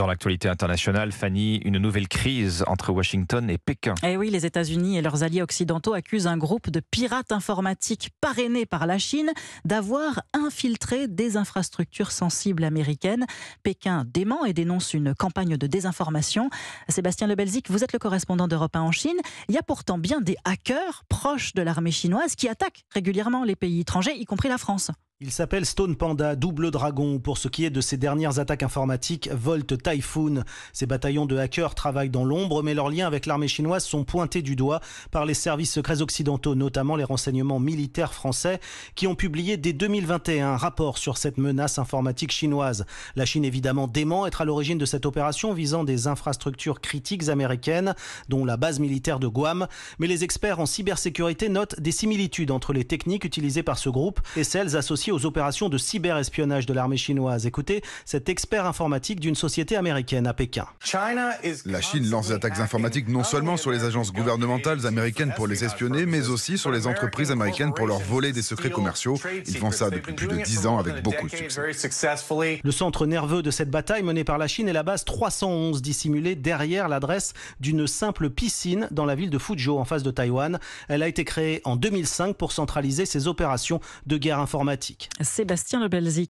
Dans l'actualité internationale, Fanny, une nouvelle crise entre Washington et Pékin. Eh oui, les États-Unis et leurs alliés occidentaux accusent un groupe de pirates informatiques parrainés par la Chine d'avoir infiltré des infrastructures sensibles américaines. Pékin dément et dénonce une campagne de désinformation. Sébastien Lebelzik, vous êtes le correspondant d'Europe 1 en Chine. Il y a pourtant bien des hackers proches de l'armée chinoise qui attaquent régulièrement les pays étrangers, y compris la France. Il s'appelle Stone Panda, double dragon pour ce qui est de ses dernières attaques informatiques, Volt Typhoon. Ces bataillons de hackers travaillent dans l'ombre, mais leurs liens avec l'armée chinoise sont pointés du doigt par les services secrets occidentaux, notamment les renseignements militaires français, qui ont publié dès 2021 un rapport sur cette menace informatique chinoise. La Chine évidemment dément être à l'origine de cette opération visant des infrastructures critiques américaines, dont la base militaire de Guam, mais les experts en cybersécurité notent des similitudes entre les techniques utilisées par ce groupe et celles associées aux opérations de cyberespionnage de l'armée chinoise. Écoutez cet expert informatique d'une société américaine à Pékin. La Chine lance des attaques informatiques non seulement sur les agences gouvernementales américaines pour les espionner, mais aussi sur les entreprises américaines pour leur voler des secrets commerciaux. Ils font ça depuis plus de dix ans avec beaucoup de succès. Le centre nerveux de cette bataille menée par la Chine est la base 311 dissimulée derrière l'adresse d'une simple piscine dans la ville de Fuzhou en face de Taïwan. Elle a été créée en 2005 pour centraliser ses opérations de guerre informatique. Sébastien de